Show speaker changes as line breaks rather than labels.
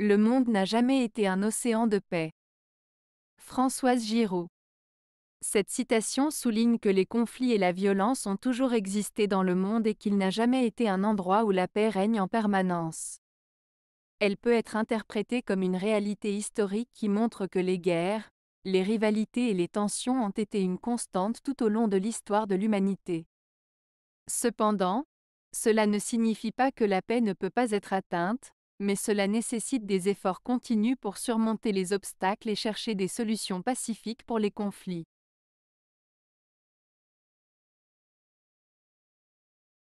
Le monde n'a jamais été un océan de paix. Françoise Giraud. Cette citation souligne que les conflits et la violence ont toujours existé dans le monde et qu'il n'a jamais été un endroit où la paix règne en permanence. Elle peut être interprétée comme une réalité historique qui montre que les guerres, les rivalités et les tensions ont été une constante tout au long de l'histoire de l'humanité. Cependant, cela ne signifie pas que la paix ne peut pas être atteinte, mais cela nécessite des efforts continus pour surmonter les obstacles et chercher des solutions pacifiques pour les conflits.